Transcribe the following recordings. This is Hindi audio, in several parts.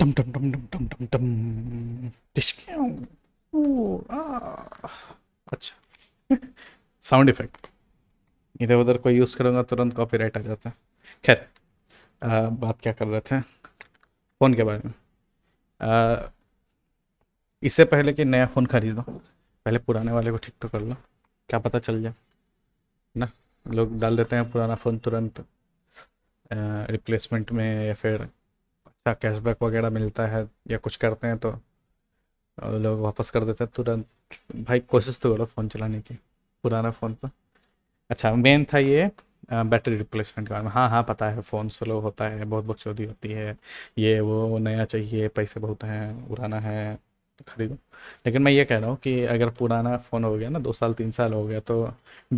Dum dum dum dum dum dum dum. Discount. Ooh, ah. अच्छा साउंड इफेक्ट इधर उधर कोई यूज़ करूँगा तुरंत कॉपीराइट आ जाता है खैर बात क्या कर रहे थे फ़ोन के बारे में इससे पहले कि नया फ़ोन खरीदो पहले पुराने वाले को ठीक तो कर लो क्या पता चल जाए ना लोग डाल देते हैं पुराना फ़ोन तुरंत रिप्लेसमेंट में या फिर अच्छा कैशबैक वगैरह मिलता है या कुछ करते हैं तो लोग वापस कर देते हैं तुरंत भाई कोशिश तो करो फ़ोन चलाने की पुराना फ़ोन तो। पर अच्छा मेन था ये बैटरी रिप्लेसमेंट के बारे में हाँ हाँ पता है फ़ोन स्लो होता है बहुत बकचौदी होती है ये वो नया चाहिए पैसे बहुत हैं पुराना है खरीदो लेकिन मैं ये कह रहा हूँ कि अगर पुराना फ़ोन हो गया ना दो साल तीन साल हो गया तो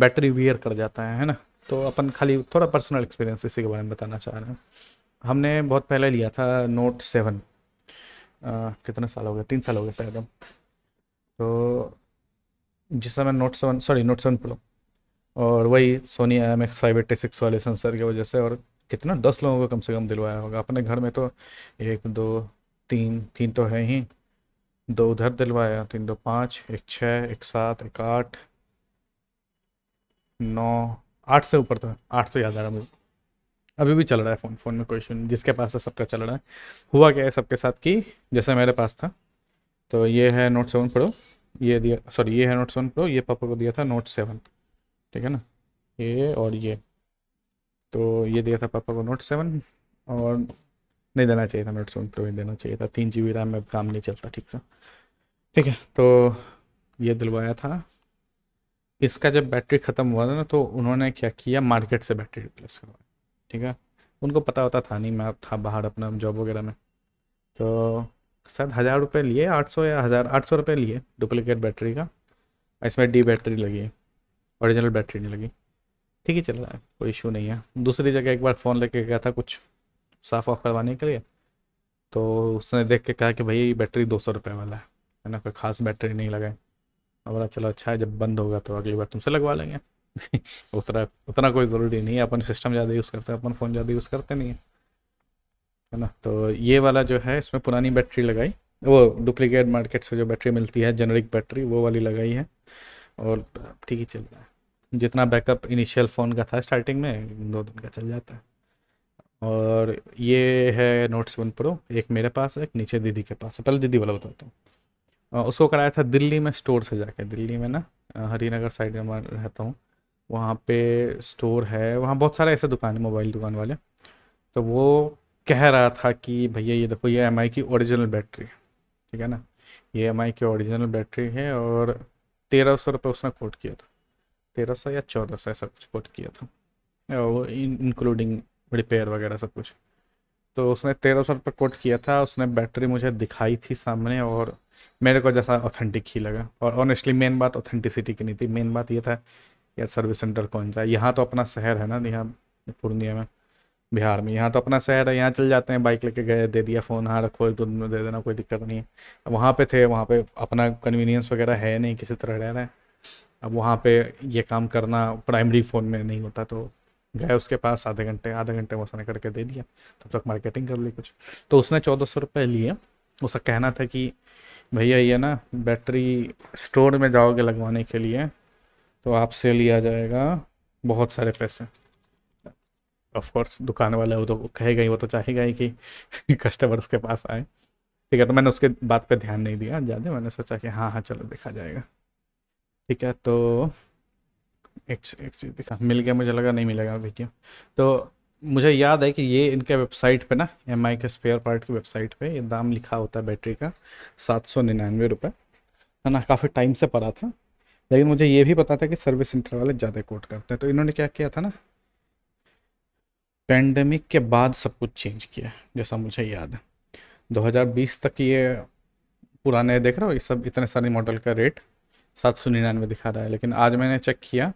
बैटरी वियर कर जाता है है ना तो अपन खाली थोड़ा पर्सनल एक्सपीरियंस इसी के बारे में बताना चाह रहे हैं हमने बहुत पहले लिया था नोट सेवन कितने साल हो गए तीन साल हो गए शायद हम तो जिस समय note seven sorry note seven pro और वही Sony I M X five eighty six वाले सेंसर की वजह से और कितना दस लोगों को कम से कम दिलवाया होगा अपने घर में तो एक दो तीन तीन तो है ही दो उधर दिलवाया तीन दो पाँच एक छः एक सात एक आठ नौ आठ से ऊपर तो आठ तो याद आ रहा मुझे अभी भी चल रहा है फ़ोन फ़ोन में कोई जिसके पास है सबका चल रहा है हुआ क्या है सबके साथ कि जैसे मेरे पास था तो ये है नोट सेवन प्रो ये दिया सॉरी ये है नोट सेवन प्रो ये पापा को दिया था नोट सेवन ठीक है ना ये और ये तो ये दिया था पापा को नोट सेवन और नहीं देना चाहिए था नोट सेवन प्रो ही देना चाहिए था तीन जी रैम में काम नहीं चलता ठीक से ठीक है तो ये दिलवाया था इसका जब बैटरी ख़त्म हुआ था ना तो उन्होंने क्या किया मार्केट से बैटरी रिप्लेस करवाया ठीक है उनको पता होता था नहीं मैं था बाहर अपना जॉब वगैरह में तो शायद हज़ार रुपये लिए आठ सौ या हज़ार आठ सौ रुपये लिए डुप्लीकेट बैटरी का इसमें डी बैटरी लगी है ओरिजिनल बैटरी नहीं लगी ठीक ही चल रहा है कोई इशू नहीं है दूसरी जगह एक बार फ़ोन लेके गया था कुछ साफ ऑफ करवाने के लिए तो उसने देख के कहा कि भाई बैटरी दो सौ रुपये वाला है ना कोई ख़ास बैटरी नहीं लगाए हमारा चलो अच्छा है जब बंद होगा तो अगली बार तुमसे लगवा लेंगे उतना उतना कोई ज़रूरी नहीं है अपन सिस्टम ज़्यादा यूज़ करते हैं अपन फ़ोन ज़्यादा यूज़ करते नहीं है है ना तो ये वाला जो है इसमें पुरानी बैटरी लगाई वो डुप्लीकेट मार्केट से जो बैटरी मिलती है जेनरिक बैटरी वो वाली लगाई है और ठीक ही चल रहा है जितना बैकअप इनिशियल फ़ोन का था स्टार्टिंग में दो दिन का चल जाता है और ये है नोट्स वन प्रो एक मेरे पास है एक नीचे दीदी के पास है पहले दीदी वाला बताता हूँ उसको कराया था दिल्ली में स्टोर से जाके दिल्ली में ना नगर साइड में रहता हूँ वहाँ पे स्टोर है वहाँ बहुत सारे ऐसे दुकान है मोबाइल दुकान वाले तो वो कह रहा था कि भैया ये देखो ये एम की ओरिजिनल बैटरी है ठीक है ना ये एम की ओरिजिनल बैटरी है और तेरह सौ रुपये उसने कोट किया था तेरह सौ या चौदह सौ ऐसा कुछ कोट किया था वो इंक्लूडिंग रिपेयर वगैरह सब कुछ तो उसने तेरह सौ रुपये कोट किया था उसने बैटरी मुझे दिखाई थी सामने और मेरे को जैसा ऑथेंटिक ही लगा और ऑनेस्टली मेन बात ऑथेंटिसिटी की नहीं थी मेन बात ये था यार सर्विस सेंटर कौन सा है यहाँ तो अपना शहर है ना यहाँ पूर्णिया में बिहार में यहाँ तो अपना शहर है यहाँ चल जाते हैं बाइक लेके गए दे दिया फ़ोन हाँ रखो एक दो दिन में दे देना कोई दिक्कत नहीं है अब वहाँ पे थे वहाँ पे अपना कन्वीनियंस वगैरह है नहीं किसी तरह रह रहे हैं अब वहाँ पे ये काम करना प्राइमरी फ़ोन में नहीं होता तो गए उसके पास आधे घंटे आधे घंटे में उसने करके दे दिया तब तक मार्केटिंग कर ली कुछ तो उसने चौदह सौ रुपये लिए उसका कहना था कि भैया ये ना बैटरी स्टोर में जाओगे लगवाने के लिए तो आपसे लिया जाएगा बहुत सारे पैसे ऑफकोर्स दुकान वाले वो तो कहेगा ही वो तो चाहेगा ही कि कस्टमर्स के पास आए ठीक है तो मैंने उसके बात पे ध्यान नहीं दिया ज़्यादा मैंने सोचा कि हाँ हाँ चलो देखा जाएगा ठीक है तो एक एक चीज़ दिखा मिल गया मुझे लगा नहीं मिलेगा वीडियो तो मुझे याद है कि ये इनके वेबसाइट पे ना एम के स्पेयर पार्ट की वेबसाइट पे ये दाम लिखा होता है बैटरी का सात सौ निन्यानवे रुपये है ना काफ़ी टाइम से पड़ा था लेकिन मुझे ये भी पता था कि सर्विस सेंटर वाले ज़्यादा कोट करते हैं तो इन्होंने क्या किया था ना पेंडेमिक के बाद सब कुछ चेंज किया जैसा मुझे याद है दो तक ये पुराने देख रहे हो ये सब इतने सारे मॉडल का रेट सात सौ निन्यानवे दिखा रहा है लेकिन आज मैंने चेक किया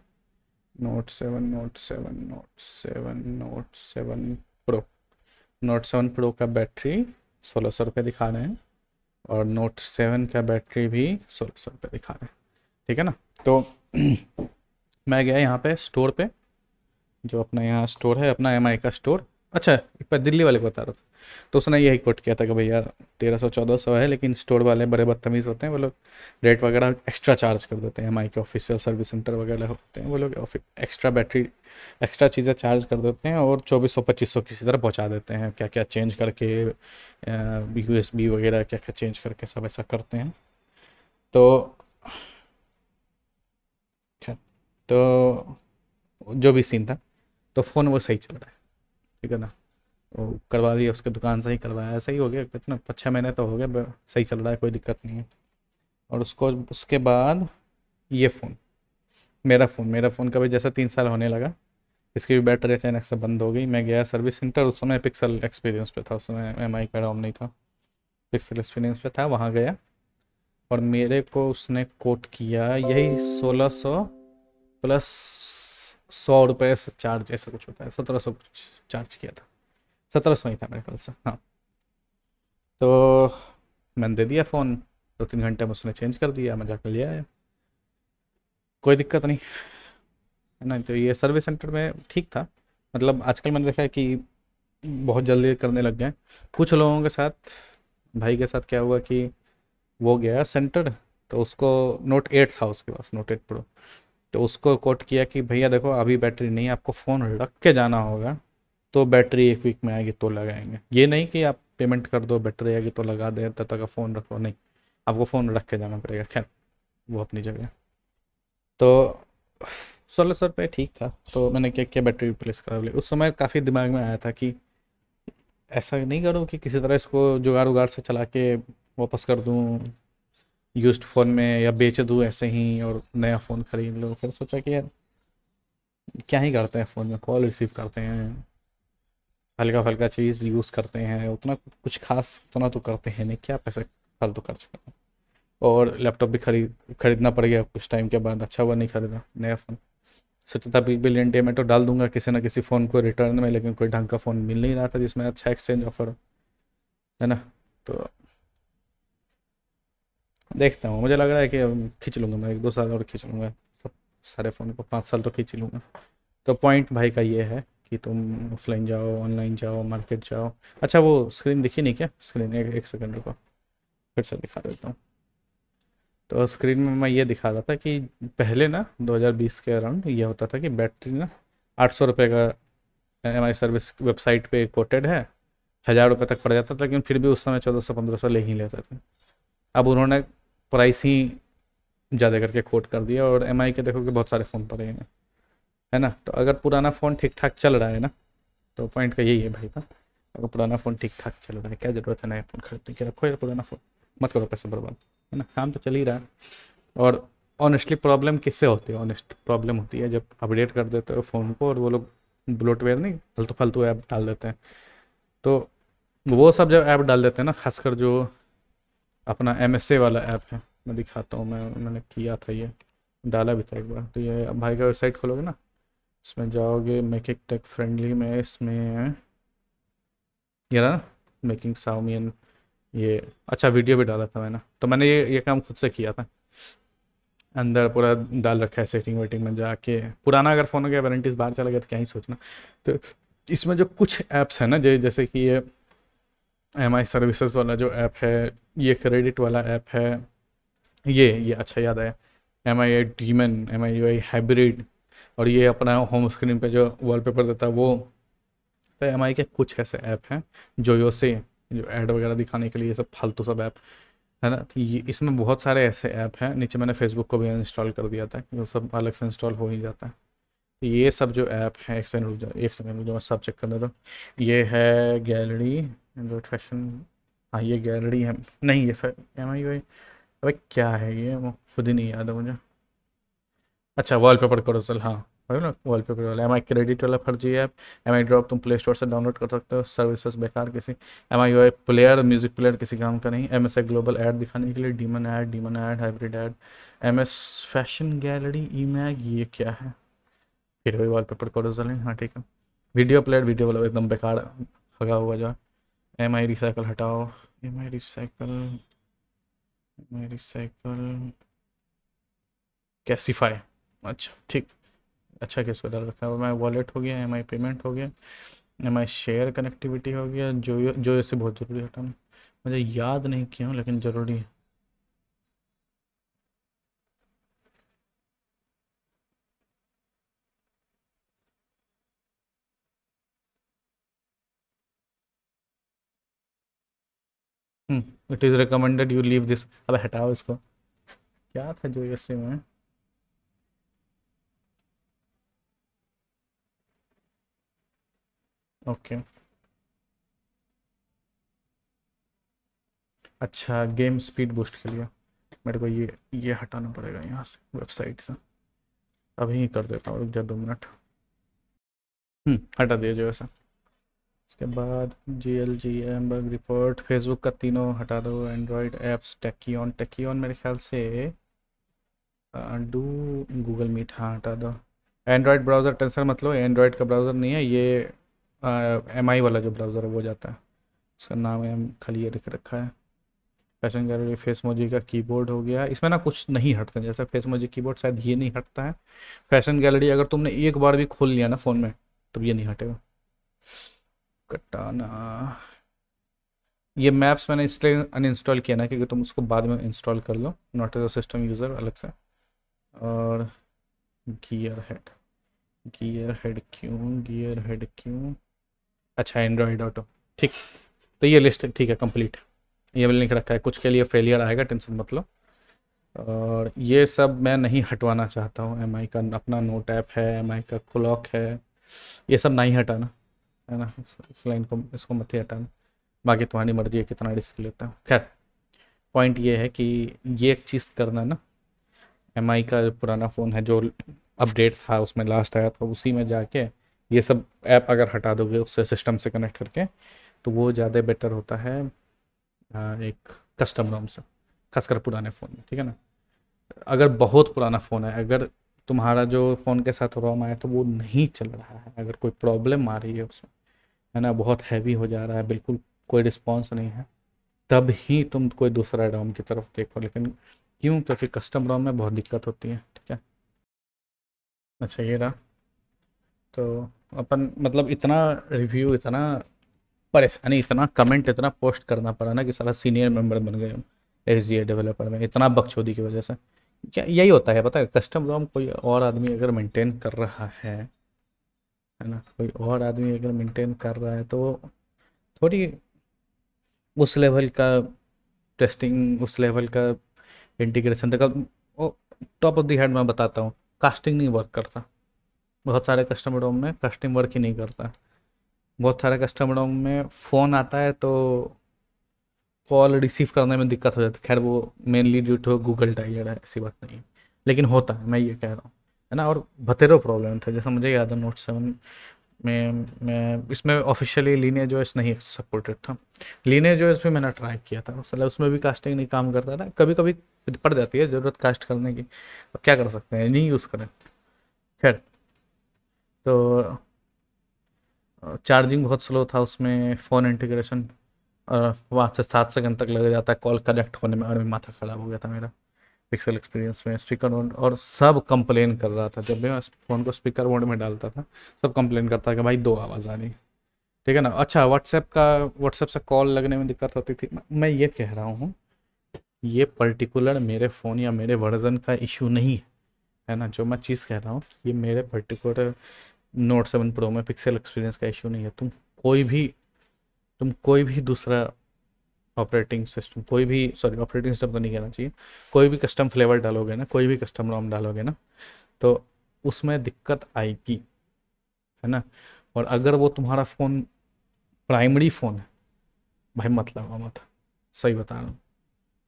note seven note seven note seven note seven pro note seven pro का बैटरी सोलह सौ रुपये दिखा रहे हैं और नोट सेवन का बैटरी भी सोलह सौ रुपये दिखा रहे हैं ठीक है ना तो मैं गया यहाँ पे स्टोर पे जो अपना यहाँ स्टोर है अपना एम का स्टोर अच्छा एक बार दिल्ली वाले को बता रहा था तो उसने यही कोट किया था कि भैया तेरह सौ चौदह सौ है लेकिन स्टोर वाले बड़े बदतमीज़ होते हैं वो लोग रेट वगैरह एक्स्ट्रा चार्ज कर देते हैं एम के ऑफिशियल सर्विस सेंटर वगैरह होते हैं वो लोग एक्स्ट्रा बैटरी एक्स्ट्रा चीज़ें चार्ज कर देते हैं और चौबीस सौ पच्चीस सौ किसी तरह पहुँचा देते हैं क्या क्या चेंज करके यू वगैरह क्या क्या चेंज करके सब ऐसा करते हैं तो तो जो भी सीन था तो फ़ोन वो सही चल रहा है ठीक है ना वो करवा दिया उसके दुकान से ही करवाया सही हो गया कितना छः महीने तो हो गया सही चल रहा है कोई दिक्कत नहीं है और उसको उसके बाद ये फ़ोन मेरा फ़ोन मेरा फ़ोन का भी जैसा तीन साल होने लगा इसकी भी बैटरी अचानक से बंद हो गई मैं गया सर्विस सेंटर उस समय पिक्सल एक्सपीरियंस पे था उस समय एम आई का रोम नहीं था पिक्सल एक्सपीरियंस पे था वहाँ गया और मेरे को उसने कोट किया यही सोलह सौ प्लस सौ रुपये चार्ज ऐसा कुछ होता है सत्रह सौ कुछ चार्ज किया था सत्रह सौ ही था मेरे ख्याल से हाँ तो मैंने दे दिया फ़ोन दो तीन घंटे में उसने चेंज कर दिया मैं जाकर ले आया कोई दिक्कत नहीं है ना तो ये सर्विस सेंटर में ठीक था मतलब आजकल मैंने देखा है कि बहुत जल्दी करने लग गए कुछ लोगों के साथ भाई के साथ क्या हुआ कि वो गया सेंटर तो उसको नोट एट था उसके पास नोट एट प्रो तो उसको कोट किया कि भैया देखो अभी बैटरी नहीं आपको फ़ोन रख के जाना होगा तो बैटरी एक वीक में आएगी तो लगाएंगे ये नहीं कि आप पेमेंट कर दो बैटरी आएगी तो लगा दें तब तक फ़ोन रखो नहीं आपको फ़ोन रख के जाना पड़ेगा खैर वो अपनी जगह तो सोलह सौ रुपये ठीक था तो मैंने क्या क्या बैटरी रिप्लेस करा ली उस समय काफ़ी दिमाग में आया था कि ऐसा नहीं करूँ कि किसी तरह इसको जुगाड़ उगाड़ से चला के वापस कर दूँ यूज्ड फ़ोन में या बेच दूँ ऐसे ही और नया फ़ोन ख़रीद लो फिर सोचा कि यार क्या ही करते हैं फ़ोन में कॉल रिसीव करते हैं हल्का फल्का चीज़ यूज़ करते हैं उतना कुछ खास उतना तो करते हैं नहीं क्या पैसे फालतू खर्च करते और लैपटॉप भी खरीद खरीदना पड़ गया कुछ टाइम के बाद अच्छा हुआ नहीं खरीदा नया फ़ोन सोचा था बिग बिलियन डे में तो डाल दूंगा किसी ना किसी फ़ोन को रिटर्न में लेकिन कोई ढंग का फ़ोन मिल नहीं रहा था जिसमें अच्छा एक्सचेंज ऑफर है ना तो देखता हूँ मुझे लग रहा है कि खींच लूँगा मैं एक दो साल और खींच लूँगा सब सारे फ़ोन को पाँच साल तो खींच लूँगा तो पॉइंट भाई का ये है कि तुम ऑफलाइन जाओ ऑनलाइन जाओ मार्केट जाओ अच्छा वो स्क्रीन दिखी नहीं क्या स्क्रीन एक, एक सेकेंड रुको फिर से दिखा देता हूँ तो स्क्रीन में मैं ये दिखा रहा था कि पहले ना 2020 के अराउंड ये होता था कि बैटरी ना आठ सौ रुपये का एम सर्विस वेबसाइट पे कोटेड है हज़ार रुपये तक पड़ जाता था लेकिन फिर भी उस समय चौदह सौ पंद्रह सौ ले ही लेते थे अब उन्होंने प्राइस ही ज़्यादा करके खोट कर दिया और एम के देखो कि बहुत सारे फ़ोन पड़े हैं है ना तो अगर पुराना फ़ोन ठीक ठाक चल रहा है ना तो पॉइंट का यही है भाई का अगर पुराना फ़ोन ठीक ठाक चल रहा है क्या ज़रूरत है नया फ़ोन खरीदने की रखो यार पुराना फ़ोन मत करो पैसे बर्बाद है ना काम तो चल ही रहा है और ऑनेस्टली प्रॉब्लम किससे होती है ऑनेस्ट प्रॉब्लम होती है जब अपडेट कर देते हो फ़ोन को और वो लोग ब्लोटवेयर नहीं फलतू फलतू ऐप डाल देते हैं तो वो सब जब ऐप डाल देते हैं ना खासकर जो अपना एम वाला ऐप है मैं दिखाता हूँ मैं मैंने किया था ये डाला भी था एक बार तो ये भाई का वेबसाइट खोलोगे ना इसमें जाओगे मेक इट टेक फ्रेंडली में इसमें ये ना मेकिंग साउमियन ये अच्छा वीडियो भी डाला था मैंने तो मैंने ये ये काम खुद से किया था अंदर पूरा डाल रखा है सेटिंग वेटिंग में जाके पुराना अगर फ़ोन हो गया वारंटीज बाहर चला गया तो क्या ही सोचना तो इसमें जो कुछ ऐप्स हैं ना जैसे कि ये एम आई सर्विसेज वाला जो ऐप है ये क्रेडिट वाला ऐप है ये ये अच्छा याद है M I I daemon M I I hybrid और ये अपना होम स्क्रीन पे जो वॉलपेपर देता है वो तो एम आई के कुछ ऐसे ऐप हैं जो यो से जो ऐड वगैरह दिखाने के लिए ये सब फालतू सब ऐप है ना तो ये इसमें बहुत सारे ऐसे ऐप हैं नीचे मैंने फेसबुक को भी इंस्टॉल कर दिया था वो सब अलग से इंस्टॉल हो ही जाता है ये सब जो ऐप है एक सेकंड एक सेकंड जो मैं सब चेक कर देता हूँ ये है गैलरी एंड्रॉइड फैशन हाँ ये गैलरी है नहीं ये एम आई वाई अब क्या है ये वो खुद ही नहीं याद है मुझे अच्छा वॉल पेपर करो चल हाँ ना वॉल पेपर वाला एम आई क्रेडिट वाला फर्जी ऐप एम आई ड्रॉप तुम प्ले स्टोर से डाउनलोड कर सकते हो सर्विसेज बेकार किसी M I Y player music player किसी काम का नहीं M S I global ad दिखाने के लिए daemon ad daemon ad hybrid ad M S fashion gallery e mag ये क्या है फिर वही वॉलपेपर कॉल डालें हाँ ठीक है वीडियो प्लेट वीडियो वाला एकदम बेकार हगा हुआ जो एम आई रिसाइकल हटाओ M I recycle M I recycle कैसीफाई अच्छा ठीक अच्छा कैसे डाल रखा है मैं वॉलेट हो गया एम आई पेमेंट हो गया एम आई शेयर कनेक्टिविटी हो गया जो जो ऐसे बहुत ज़रूरी हटाना मुझे याद नहीं किया हूँ लेकिन ज़रूरी है it is recommended you leave this अब हटाओ इसको क्या था जो यस में ओके okay. अच्छा गेम स्पीड बूस्ट के लिए मेरे को ये ये हटाना पड़ेगा यहाँ से वेबसाइट से अभी कर देता हूँ रुक जा दो मिनट हम्म, हटा दिया जो ऐसा इसके बाद G L G M bug report Facebook का तीनों हटा दो एंड्रॉयड ऐप्स टेकियन ऑन मेरे ख्याल से डू गूगल मीट हाँ हटा दो एंड्रॉयड ब्राउज़र टेंसर मतलब एंड्रॉयड का ब्राउज़र नहीं है ये एम आई वाला जो ब्राउज़र है वो जाता है उसका नाम है खाली ये लिख रखा है फैशन गैलरी फेस मोजी का कीबोर्ड हो गया इसमें ना कुछ नहीं हटता जैसे फेस मोजी कीबोर्ड शायद ये नहीं हटता है फैशन गैलरी अगर तुमने एक बार भी खोल लिया ना फ़ोन में तब ये नहीं हटेगा कटाना ये मैप्स मैंने इसलिए अनइंस्टॉल किया ना क्योंकि तुम उसको बाद में इंस्टॉल कर लो not as a system user अलग से और गियर हेड गियर हेड क्यों गियर हेड क्यों अच्छा एंड्रॉयड ऑटो ठीक तो ये लिस्ट ठीक है कंप्लीट ये मैंने लिख रखा है कुछ के लिए फेलियर आएगा टेंशन मत लो और ये सब मैं नहीं हटवाना चाहता हूँ एम का अपना नोट ऐप है एम का क्लॉक है ये सब नहीं हटाना है ना इस लाइन को इसको मत हटाना बाकी तुम्हारी मर्जी है कितना रिस्क लेता हूँ खैर पॉइंट ये है कि ये एक चीज़ करना ना एम का पुराना फ़ोन है जो अपडेट्स था उसमें लास्ट आया था उसी में जाके ये सब ऐप अगर हटा दोगे उससे सिस्टम से कनेक्ट करके तो वो ज़्यादा बेटर होता है एक कस्टम रोम से खासकर पुराने फ़ोन में ठीक है ना अगर बहुत पुराना फ़ोन है अगर तुम्हारा जो फ़ोन के साथ रोम आया तो वो नहीं चल रहा है अगर कोई प्रॉब्लम आ रही है उसमें है ना बहुत हैवी हो जा रहा है बिल्कुल कोई रिस्पॉन्स नहीं है तब ही तुम कोई दूसरा डॉम की तरफ देखो लेकिन क्यों क्योंकि तो कस्टम रॉम में बहुत दिक्कत होती है ठीक है अच्छा ये रहा तो अपन मतलब इतना रिव्यू इतना परेशानी इतना कमेंट इतना पोस्ट करना पड़ा ना कि सारा सीनियर मेंबर बन गए हम एच डी डेवलपर में इतना बकचोदी की वजह से क्या यही होता है पता है कस्टम रॉम कोई और आदमी अगर मेंटेन कर रहा है है ना कोई और आदमी अगर मेंटेन कर रहा है तो थोड़ी उस लेवल का टेस्टिंग उस लेवल का इंटीग्रेशन देखा टॉप ऑफ दी हेड मैं बताता हूँ कास्टिंग नहीं वर्क करता बहुत सारे कस्टमर में कास्टिंग वर्क ही नहीं करता बहुत सारे कस्टमर में फ़ोन आता है तो कॉल रिसीव करने में दिक्कत हो जाती है खैर वो mainly due to Google tiger है ऐसी बात नहीं लेकिन होता है मैं ये कह रहा हूँ है ना और बतेरो प्रॉब्लम था जैसा मुझे याद है नोट सेवन में मैं इसमें ऑफिशियली लीने जो इस नहीं सपोर्टेड था लीने जो इसमें मैंने ट्राई किया था मतलब उसमें भी कास्टिंग नहीं काम करता था कभी कभी पड़ जाती है ज़रूरत कास्ट करने की अब क्या कर सकते हैं नहीं यूज़ करें खैर तो चार्जिंग बहुत स्लो था उसमें फ़ोन इंटीग्रेशन और पाँच से सात सेकंड तक लग जाता है कॉल कनेक्ट होने में और भी माथा ख़राब हो गया था मेरा पिक्सल एक्सपीरियंस में स्पीकर मोड और सब कंप्लेन कर रहा था जब मैं फ़ोन को स्पीकर मोड में डालता था सब कंप्लेन करता था कि भाई दो आवाज़ आ रही ठीक है ना अच्छा व्हाट्सएप का व्हाट्सएप से कॉल लगने में दिक्कत होती थी मैं ये कह रहा हूँ ये पर्टिकुलर मेरे फ़ोन या मेरे वर्ज़न का इशू नहीं है है ना जो मैं चीज़ कह रहा हूँ ये मेरे पर्टिकुलर नोट सेवन प्रो में पिक्सल एक्सपीरियंस का इशू नहीं है तुम कोई भी तुम कोई भी दूसरा ऑपरेटिंग सिस्टम कोई भी सॉरी ऑपरेटिंग सिस्टम तो नहीं कहना चाहिए कोई भी कस्टम फ्लेवर डालोगे ना कोई भी कस्टम रोम डालोगे ना तो उसमें दिक्कत आएगी है ना और अगर वो तुम्हारा फ़ोन प्राइमरी फ़ोन है भाई मत लगाओ मत सही बता रहा हूँ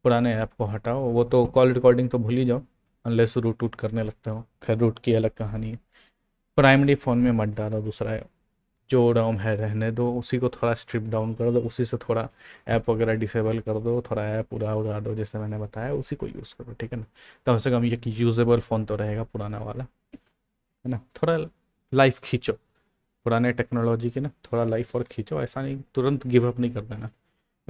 पुराने ऐप को हटाओ वो तो कॉल रिकॉर्डिंग तो भूल ही जाओ अनलेस रूट टूट करने लगता हो खैर रूट की अलग कहानी है प्राइमरी फ़ोन में मत डालो दूसरा ऐप जो रोम है रहने दो उसी को थोड़ा स्ट्रिप डाउन कर दो उसी से थोड़ा ऐप वगैरह डिसेबल कर दो थोड़ा ऐप उड़ा उड़ा दो जैसे मैंने बताया उसी को यूज़ करो ठीक है ना कम से कम एक यूजेबल फ़ोन तो रहेगा पुराना वाला है ना थोड़ा लाइफ खींचो पुराने टेक्नोलॉजी की ना थोड़ा लाइफ और खींचो ऐसा नहीं तुरंत गिव अप नहीं कर देना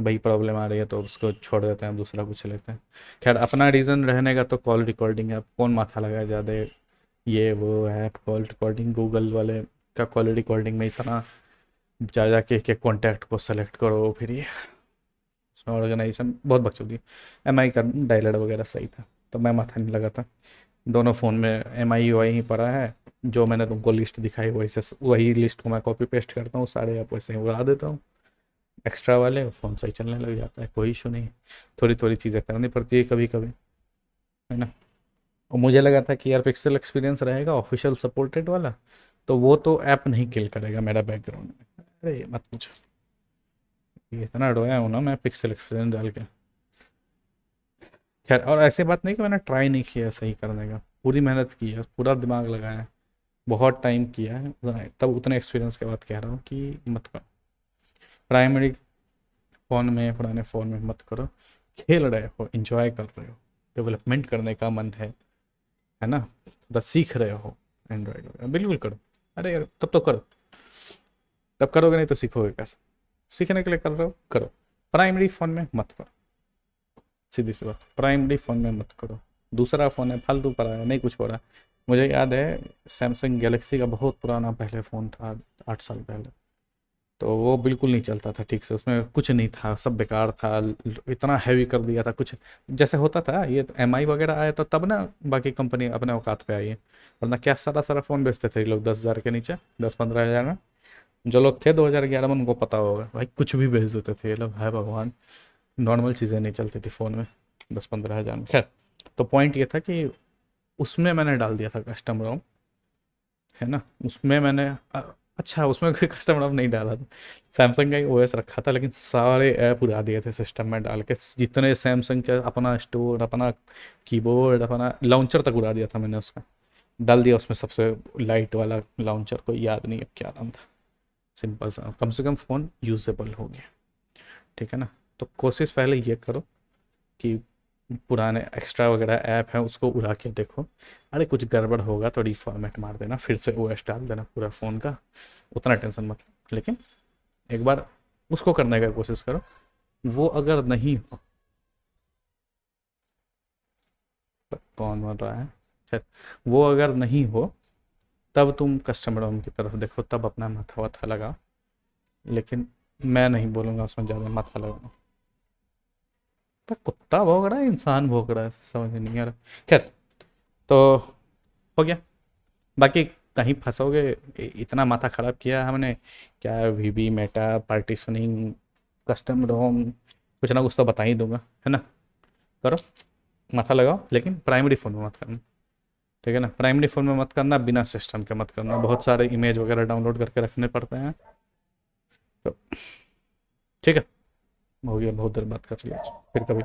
भाई प्रॉब्लम आ रही है तो उसको छोड़ देते हैं दूसरा कुछ लेते हैं खैर अपना रीज़न रहने का तो कॉल रिकॉर्डिंग है कौन माथा लगाया ज़्यादा ये वो ऐप कॉल रिकॉर्डिंग गूगल वाले इसका कॉलर रिकॉर्डिंग में इतना जा जा के एक कॉन्टैक्ट को सेलेक्ट करो फिर ये उसमें ऑर्गेनाइजेशन बहुत बक्चों है एम आई का डायलर वगैरह सही था तो मैं माथा नहीं लगा था दोनों फ़ोन में एम आई वाई ही पड़ा है जो मैंने तुमको लिस्ट दिखाई वही से वही लिस्ट को मैं कॉपी पेस्ट करता हूँ सारे आप वैसे ही उड़ा देता हूँ एक्स्ट्रा वाले फ़ोन सही चलने लग जाता है कोई इशू नहीं थोड़ी थोड़ी चीज़ें करनी पड़ती है कभी कभी है ना और मुझे लगा था कि यार पिक्सल एक्सपीरियंस रहेगा ऑफिशियल सपोर्टेड वाला तो वो तो ऐप नहीं किल करेगा मेरा बैकग्राउंड में अरे मत पूछो इतना डोया हूँ ना मैं पिक्सल एक्सपीरियंस डाल के खैर और ऐसी बात नहीं कि मैंने ट्राई नहीं किया सही करने का पूरी मेहनत की है पूरा दिमाग लगाया बहुत टाइम किया है तब उतने एक्सपीरियंस के बाद कह रहा हूँ कि मत करो प्राइमरी फ़ोन में पुराने फ़ोन में मत करो खेल रहे हो इंजॉय कर रहे हो डेवलपमेंट करने का मन है है ना थोड़ा सीख रहे हो एंड्रॉयड बिल्कुल करो अरे यार तब तो करो तब करोगे नहीं तो सीखोगे कैसे सीखने के लिए कर रहे हो करो प्राइमरी फ़ोन में मत करो सीधी सी बात प्राइमरी फ़ोन में मत करो दूसरा फ़ोन है फालतू पड़ा है नहीं कुछ हो रहा मुझे याद है सैमसंग गैलेक्सी का बहुत पुराना पहले फ़ोन था आठ साल पहले तो वो बिल्कुल नहीं चलता था ठीक से उसमें कुछ नहीं था सब बेकार था इतना हैवी कर दिया था कुछ जैसे होता था ये एम आई वगैरह आया तो तब ना बाकी कंपनी अपने औकात पे आई है वरना क्या सारा सारा फ़ोन बेचते थे लोग दस हज़ार के नीचे दस पंद्रह हज़ार में जो लोग थे दो हज़ार ग्यारह में उनको पता होगा भाई कुछ भी भेज देते थे ये लोग है भगवान नॉर्मल चीज़ें नहीं चलती थी फ़ोन में दस पंद्रह हज़ार में खैर तो पॉइंट ये था कि उसमें मैंने डाल दिया था कस्टम रोम है ना उसमें मैंने अच्छा उसमें कोई कस्टम ऐप नहीं डाला था सैमसंग का ही ओएस रखा था लेकिन सारे ऐप उड़ा दिए थे सिस्टम में डाल के जितने सैमसंग के अपना स्टोर अपना कीबोर्ड अपना लॉन्चर तक उड़ा दिया था मैंने उसका डाल दिया उसमें सबसे लाइट वाला लॉन्चर कोई याद नहीं अब क्या नाम था सिंपल सा कम से कम फ़ोन यूजेबल हो गया ठीक है ना तो कोशिश पहले ये करो कि पुराने एक्स्ट्रा वगैरह ऐप हैं उसको उड़ा के देखो अरे कुछ गड़बड़ होगा तो रिफॉर्मेट मार देना फिर से वो एस डाल देना पूरा फ़ोन का उतना टेंशन मत लेकिन एक बार उसको करने का कोशिश करो वो अगर नहीं हो कौन बोल रहा है शायद वो अगर नहीं हो तब तुम कस्टमर होम की तरफ देखो तब अपना माथा वाथा लगाओ लेकिन मैं नहीं बोलूँगा उसमें ज़्यादा माथा लगाना पर कुत्ता भोग रहा है इंसान भोग रहा है समझ नहीं आ रहा खैर तो हो गया बाकी कहीं फंसोगे इतना माथा ख़राब किया हमने क्या V V meta partitioning custom ROM कुछ ना कुछ तो बता ही दूंगा है ना करो माथा लगाओ लेकिन प्राइमरी फ़ोन में मत करना ठीक है ना प्राइमरी फ़ोन में मत करना बिना सिस्टम के मत करना बहुत सारे इमेज वगैरह डाउनलोड करके रखने पड़ते हैं तो ठीक है हो गया बहुत देर बात कर लिया फिर कभी